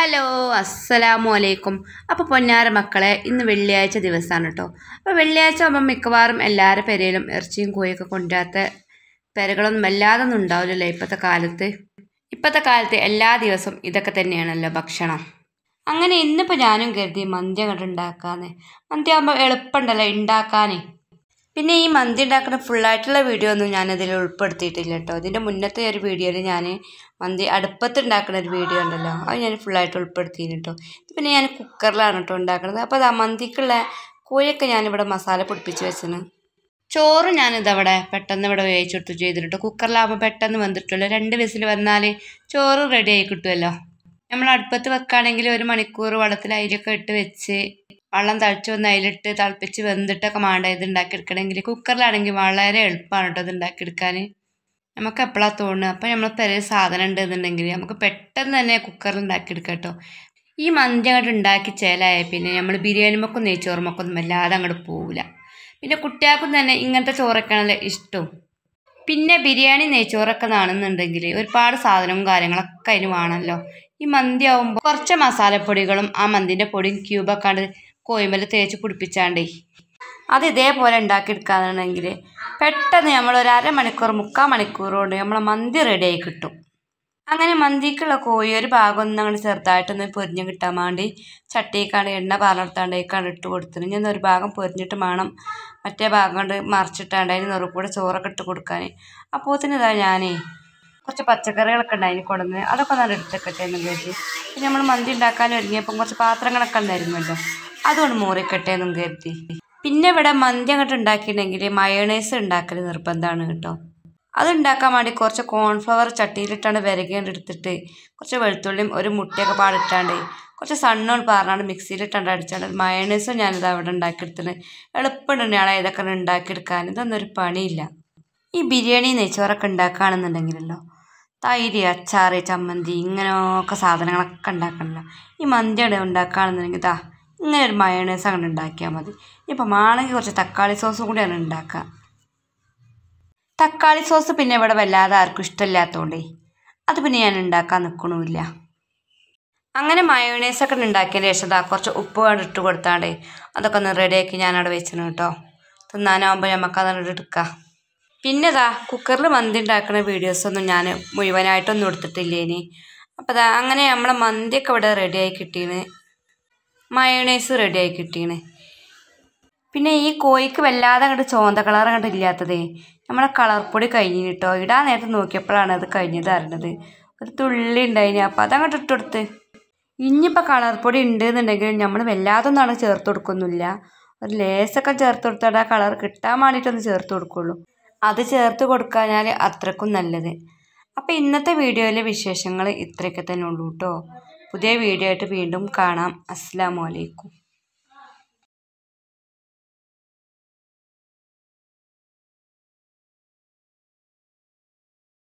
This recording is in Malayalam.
ഹലോ അസ്സലാമു അലൈക്കും അപ്പോൾ പൊന്നാര മക്കളെ ഇന്ന് വെള്ളിയാഴ്ച ദിവസമാണ് കേട്ടോ അപ്പോൾ വെള്ളിയാഴ്ച ആകുമ്പോൾ മിക്കവാറും എല്ലാവരുടെ പെരയിലും ഇറച്ചിയും കോഴിയൊക്കെ കൊണ്ടുവരാത്ത പെരകളൊന്നും അല്ലാതെ ഒന്നും ഉണ്ടാവില്ലല്ലോ ഇപ്പോഴത്തെ കാലത്ത് ഇപ്പോഴത്തെ കാലത്ത് എല്ലാ ദിവസവും ഇതൊക്കെ തന്നെയാണല്ലോ ഭക്ഷണം അങ്ങനെ ഇന്നിപ്പോൾ ഞാനും കരുതി മന്തി അങ്ങോട്ട് ഉണ്ടാക്കാന്ന് മന്തി ആകുമ്പോൾ എളുപ്പമുണ്ടല്ലോ ഉണ്ടാക്കാനേ പിന്നെ ഈ മന്തി ഉണ്ടാക്കുന്ന ഫുള്ളായിട്ടുള്ള വീഡിയോ ഒന്നും അതിൽ ഉൾപ്പെടുത്തിയിട്ടില്ല കേട്ടോ അതിൻ്റെ മുന്നത്തെ ഒരു വീഡിയോയിൽ ഞാൻ മന്തി അടുപ്പത്ത് ഉണ്ടാക്കുന്ന ഒരു വീഡിയോ ഉണ്ടല്ലോ അത് ഞാൻ ഫുള്ളായിട്ട് ഉൾപ്പെടുത്തിയിരുന്നു കേട്ടോ പിന്നെ ഞാൻ കുക്കറിലാണ് കേട്ടോ ഉണ്ടാക്കുന്നത് അപ്പോൾ ആ മന്തിക്കുള്ള കോഴിയൊക്കെ ഞാനിവിടെ മസാല പിടിപ്പിച്ച് വെച്ചത് ചോറ് ഞാനിതവിടെ പെട്ടെന്ന് ഇവിടെ കൊടുത്തു ചെയ്തിട്ടുണ്ട് കുക്കറിലാകുമ്പോൾ പെട്ടെന്ന് വന്നിട്ടുള്ളൂ രണ്ട് വിസിൽ വന്നാൽ ചോറ് റെഡി ആയി കിട്ടുമല്ലോ നമ്മൾ അടുപ്പത്ത് വെക്കുകയാണെങ്കിൽ ഒരു മണിക്കൂർ വെള്ളത്തിൽ അരിയൊക്കെ ഇട്ട് വെച്ച് വെള്ളം തളിച്ച് വന്ന് അതിലിട്ട് തിളപ്പിച്ച് വെന്തിട്ടൊക്കെ വേണ്ട ഇത് ഉണ്ടാക്കിയെടുക്കണമെങ്കിൽ കുക്കറിലാണെങ്കിൽ വളരെ എളുപ്പമാണ് കേട്ടോ ഇത് ഉണ്ടാക്കിയെടുക്കാൻ നമുക്ക് എപ്പോഴാണ് തോന്നുന്നത് അപ്പോൾ നമ്മൾ പെരേ സാധനം എന്നുണ്ടെങ്കിൽ നമുക്ക് പെട്ടെന്ന് തന്നെ കുക്കറിൽ ഉണ്ടാക്കിയെടുക്കാം കേട്ടോ ഈ മന്തി അങ്ങോട്ട് ഉണ്ടാക്കി ചേലായ പിന്നെ നമ്മൾ ബിരിയാണിമൊക്കെ നെയ്ച്ചോറുമൊക്കൊന്നും വല്ലാതെ അങ്ങോട്ട് പോവില്ല പിന്നെ കുട്ടികൾക്കും തന്നെ ഇങ്ങനത്തെ ചോറൊക്കെയാണല്ലോ ഇഷ്ടവും പിന്നെ ബിരിയാണി നെയ്ച്ചോറൊക്കെ നാണെന്നുണ്ടെങ്കിൽ ഒരുപാട് സാധനവും കാര്യങ്ങളൊക്കെ അതിന് വേണമല്ലോ ഈ മന്തി ആവുമ്പോൾ കുറച്ച് മസാലപ്പൊടികളും ആ മന്തിൻ്റെ പൊടിയും ക്യൂബൊക്കെ കോയ്മൽ തേച്ച് പിടിപ്പിച്ചാണ്ടേ അത് ഇതേപോലെ ഉണ്ടാക്കിയെടുക്കാന്നുണ്ടെങ്കിൽ പെട്ടെന്ന് നമ്മൾ ഒരു അരമണിക്കൂർ മുക്കാൽ മണിക്കൂർ കൊണ്ട് നമ്മളെ മന്തി റെഡിയായി കിട്ടും അങ്ങനെ മന്തിക്കുള്ള കോഴി ഒരു ഭാഗം ഒന്ന് അങ്ങോട്ട് ചെറുതായിട്ടൊന്ന് പൊരിഞ്ഞ് കിട്ടാൻ വേണ്ടി ചട്ടിക്കാണ് എണ്ണ പാലെടുത്താണ്ടേക്കാണ് ഇട്ട് കൊടുത്തത് ഇനി ഒരു ഭാഗം പൊരിഞ്ഞിട്ട് വേണം മറ്റേ ഭാഗം കൊണ്ട് മറിച്ചിട്ടാണ്ട് അതിന് നിറക്കൂടെ ചോറൊക്കെ ഇട്ട് കൊടുക്കാൻ തന്നെ ഇതാ ഞാനേ കുറച്ച് പച്ചക്കറികളൊക്കെ ഉണ്ടായിന് കൊണ്ടുവന്ന് അതൊക്കെ ഒന്ന് എടുത്തൊക്കെ ചെയ്യുന്നു പിന്നെ നമ്മൾ മന്തി ഉണ്ടാക്കാൻ ഒരുങ്ങിയപ്പം കുറച്ച് പാത്രങ്ങളൊക്കെ ഉണ്ടായിരുന്നല്ലോ അതുകൊണ്ട് മൂറിക്കട്ടെ എന്നും കരുതി പിന്നെ ഇവിടെ മന്തി അങ്ങോട്ട് ഉണ്ടാക്കിയിട്ടുണ്ടെങ്കിൽ മയോണൈസ് ഉണ്ടാക്കൽ നിർബന്ധമാണ് കേട്ടോ അതുണ്ടാക്കാൻ വേണ്ടി കുറച്ച് കോൺഫ്ലവർ ചട്ടിയിലിട്ടാണ് വിരകേണ്ട എടുത്തിട്ട് കുറച്ച് വെളുത്തുള്ളിയും ഒരു മുട്ടയൊക്കെ പാടിട്ടാണ്ട് കുറച്ച് സണ്ണോൾ പാർന്നാണ്ട് മിക്സിയിലിട്ടാണ്ട് അടിച്ചാണ്ട് ഒരു ഞാനിത് അവിടെ ഉണ്ടാക്കിയെടുത്തിന് എളുപ്പമുണ്ട് ഞാൻ ഇതൊക്കെ ഉണ്ടാക്കിയെടുക്കാൻ ഇതൊന്നും ഒരു പണിയില്ല ഈ ബിരിയാണി നെയ്ച്ചോറൊക്കെ ഉണ്ടാക്കുകയാണെന്നുണ്ടെങ്കിലല്ലോ തൈര് അച്ചാറ് ചമ്മന്തി ഇങ്ങനെയൊക്കെ സാധനങ്ങളൊക്കെ ഉണ്ടാക്കണല്ലോ ഈ മന്തിയുടെ ഉണ്ടാക്കുകയാണെന്നുണ്ടെങ്കിൽ ഇതാ ഇങ്ങനെ ഒരു മയണേഴ്സ് അങ്ങനെ ഉണ്ടാക്കിയാൽ മതി ഇപ്പം ആണെങ്കിൽ കുറച്ച് തക്കാളി സോസും അങ്ങനെ ഉണ്ടാക്കാം തക്കാളി സോസ് പിന്നെ ഇവിടെ വല്ലാതെ ആർക്കും ഇഷ്ടമില്ലാത്തതുകൊണ്ടേ അത് പിന്നെ ഞാൻ ഉണ്ടാക്കാൻ നിൽക്കണമില്ല അങ്ങനെ ഒക്കെ ഉണ്ടാക്കിയതിന് ശേഷം അതാ കുറച്ച് ഉപ്പ് കണ്ട് ഇട്ട് കൊടുത്താണ്ടേ അതൊക്കെ ഒന്ന് റെഡിയാക്കി ഞാനവിടെ വെച്ചിരുന്നു കേട്ടോ തിന്നാനാവുമ്പോൾ നമുക്ക് അതങ്ങോട്ട് എടുക്കാം പിന്നെ അതാ കുക്കറിൽ മന്തി ഉണ്ടാക്കുന്ന വീഡിയോസൊന്നും ഞാൻ മുഴുവനായിട്ടൊന്നും എടുത്തിട്ടില്ലേനി ഇനി അപ്പോൾ അതാ അങ്ങനെ നമ്മളെ മന്തിയൊക്കെ ഇവിടെ റെഡിയായി കിട്ടിയിന് മയോണൈസ് റെഡിയായി കിട്ടിയാണ് പിന്നെ ഈ കോഴിക്ക് വല്ലാതെ അങ്ങോട്ട് ചോന്ത കളർ അങ്ങോട്ട് ഇല്ലാത്തതേ നമ്മളെ കളർ പൊടി കഴിഞ്ഞു കിട്ടോ ഇടാൻ നേരത്തെ നോക്കിയപ്പോഴാണ് അത് കഴിഞ്ഞത് അറിഞ്ഞത് ഒരു തുള്ളി ഉണ്ടായിന് അപ്പോൾ അതങ്ങോട്ട് ഇട്ട് കൊടുത്ത് ഇനിയിപ്പോൾ കളർ പൊടി ഉണ്ട് എന്നുണ്ടെങ്കിൽ നമ്മൾ വല്ലാതൊന്നാണ് ചേർത്ത് കൊടുക്കൊന്നുമില്ല ഒരു ലേസൊക്കെ ചേർത്ത് കൊടുത്താൽ ആ കളർ കിട്ടാൻ വേണ്ടിയിട്ടൊന്ന് ചേർത്ത് കൊടുക്കുള്ളൂ അത് ചേർത്ത് കൊടുക്കാഞ്ഞാൽ അത്രക്കും നല്ലത് അപ്പോൾ ഇന്നത്തെ വീഡിയോയിലെ വിശേഷങ്ങൾ ഇത്രയൊക്കെ തന്നെ ഉള്ളൂ കേട്ടോ പുതിയ വീഡിയോ ആയിട്ട് വീണ്ടും കാണാം അസ്സലാമു അലൈക്കും